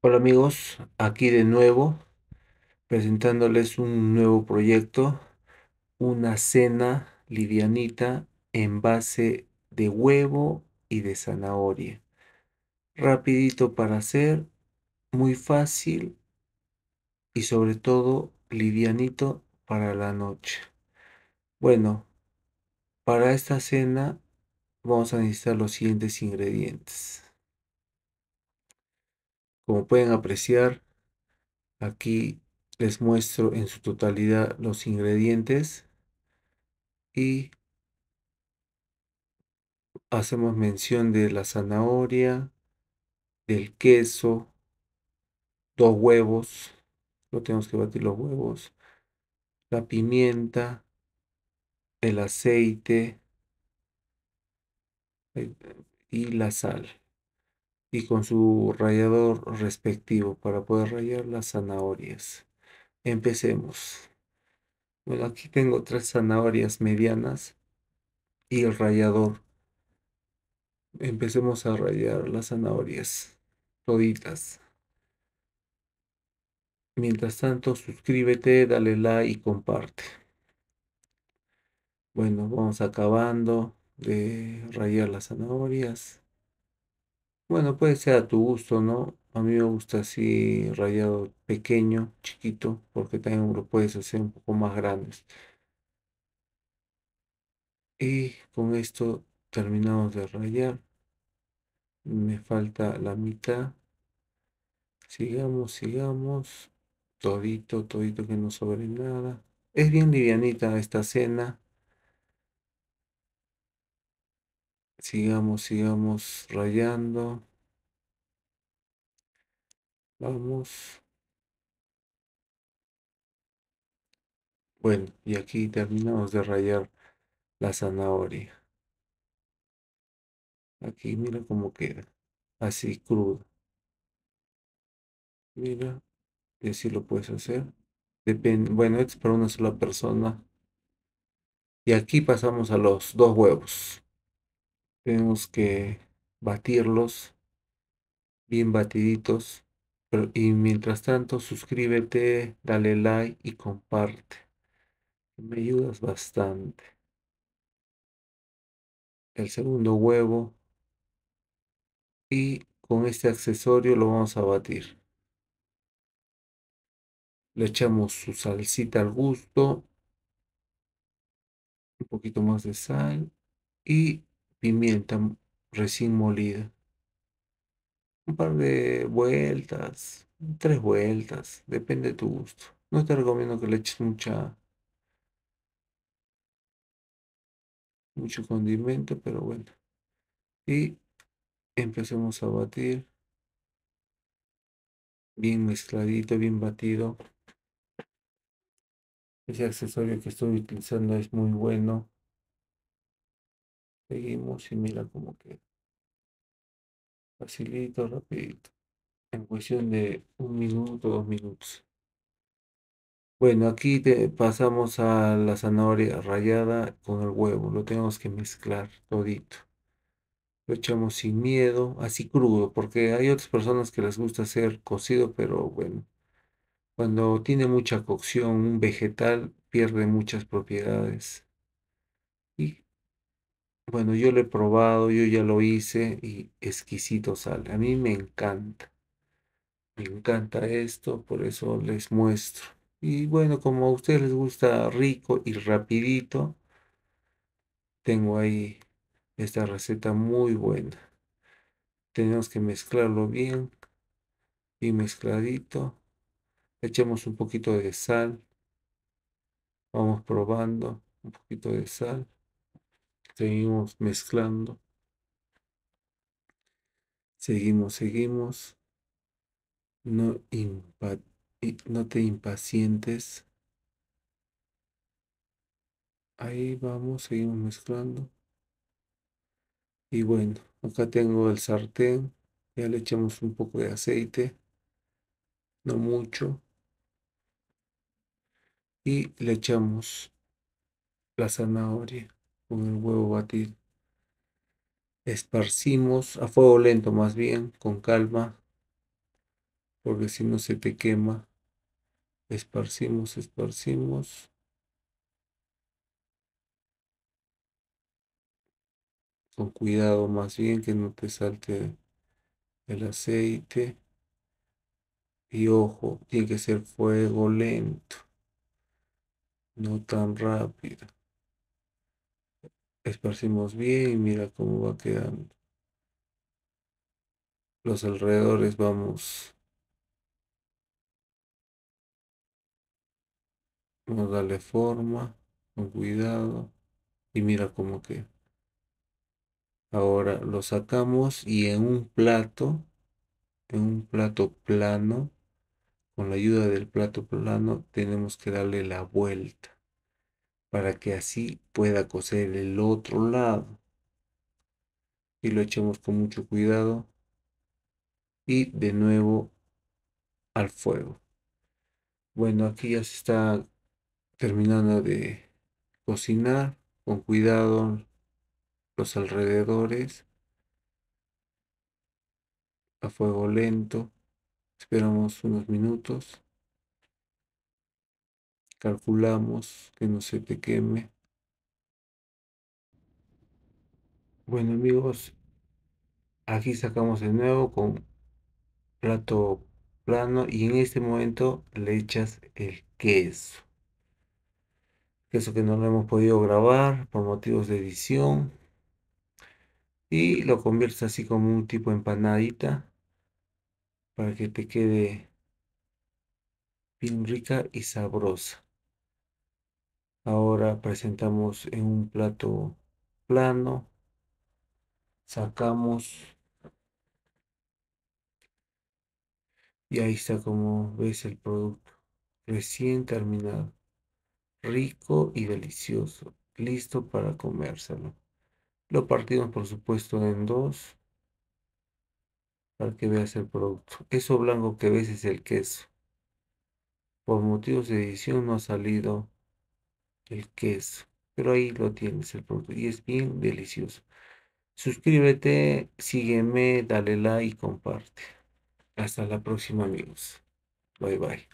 Hola amigos, aquí de nuevo presentándoles un nuevo proyecto, una cena livianita en base de huevo y de zanahoria. Rapidito para hacer, muy fácil y sobre todo livianito para la noche. Bueno, para esta cena vamos a necesitar los siguientes ingredientes. Como pueden apreciar, aquí les muestro en su totalidad los ingredientes y hacemos mención de la zanahoria, del queso, dos huevos, no tenemos que batir los huevos, la pimienta, el aceite eh, y la sal y con su rallador respectivo para poder rayar las zanahorias. Empecemos. Bueno, aquí tengo tres zanahorias medianas y el rallador. Empecemos a rayar las zanahorias toditas. Mientras tanto, suscríbete, dale like y comparte. Bueno, vamos acabando de rayar las zanahorias. Bueno, puede ser a tu gusto, ¿no? A mí me gusta así rayado pequeño, chiquito, porque también lo puedes hacer un poco más grandes. Y con esto terminamos de rayar. Me falta la mitad. Sigamos, sigamos. Todito, todito que no sobre nada. Es bien livianita esta cena. Sigamos, sigamos rayando. Vamos. Bueno, y aquí terminamos de rayar la zanahoria. Aquí mira cómo queda. Así crudo. Mira, y así lo puedes hacer. Depende, bueno, es para una sola persona. Y aquí pasamos a los dos huevos. Tenemos que batirlos bien batiditos. y mientras tanto, suscríbete, dale like y comparte. Me ayudas bastante. El segundo huevo. Y con este accesorio lo vamos a batir. Le echamos su salsita al gusto. Un poquito más de sal. Y pimienta recién molida. Un par de vueltas, tres vueltas, depende de tu gusto. No te recomiendo que le eches mucha mucho condimento, pero bueno. Y empecemos a batir. Bien mezcladito, bien batido. Ese accesorio que estoy utilizando es muy bueno. Seguimos y mira como queda. Facilito, rapidito. En cuestión de un minuto, dos minutos. Bueno, aquí pasamos a la zanahoria rayada con el huevo. Lo tenemos que mezclar todito. Lo echamos sin miedo, así crudo, porque hay otras personas que les gusta hacer cocido, pero bueno, cuando tiene mucha cocción un vegetal pierde muchas propiedades bueno, yo lo he probado, yo ya lo hice y exquisito sale. A mí me encanta. Me encanta esto, por eso les muestro. Y bueno, como a ustedes les gusta rico y rapidito, tengo ahí esta receta muy buena. Tenemos que mezclarlo bien, y mezcladito. echemos un poquito de sal. Vamos probando un poquito de sal seguimos mezclando. Seguimos, seguimos. No, no te impacientes. Ahí vamos, seguimos mezclando. Y bueno, acá tengo el sartén. Ya le echamos un poco de aceite. No mucho. Y le echamos la zanahoria con el huevo batido. Esparcimos a fuego lento más bien, con calma, porque si no se te quema. Esparcimos, esparcimos. Con cuidado más bien que no te salte el aceite. Y ojo, tiene que ser fuego lento, no tan rápido esparcimos bien y mira cómo va quedando. Los alrededores vamos, vamos a darle forma, con cuidado y mira cómo queda. Ahora lo sacamos y en un plato, en un plato plano, con la ayuda del plato plano tenemos que darle la vuelta para que así pueda coser el otro lado. Y lo echemos con mucho cuidado. Y de nuevo al fuego. Bueno, aquí ya se está terminando de cocinar. Con cuidado los alrededores. A fuego lento. Esperamos unos minutos calculamos que no se te queme. Bueno amigos, aquí sacamos de nuevo con plato plano y en este momento le echas el queso. Queso que no lo hemos podido grabar por motivos de edición. Y lo conviertes así como un tipo empanadita para que te quede bien rica y sabrosa. Ahora presentamos en un plato plano. Sacamos. Y ahí está como ves el producto. Recién terminado. Rico y delicioso. Listo para comérselo. Lo partimos por supuesto en dos. Para que veas el producto. Eso blanco que ves es el queso. Por motivos de edición no ha salido el queso. Pero ahí lo tienes el producto y es bien delicioso. Suscríbete, sígueme, dale like y comparte. Hasta la próxima amigos. Bye bye.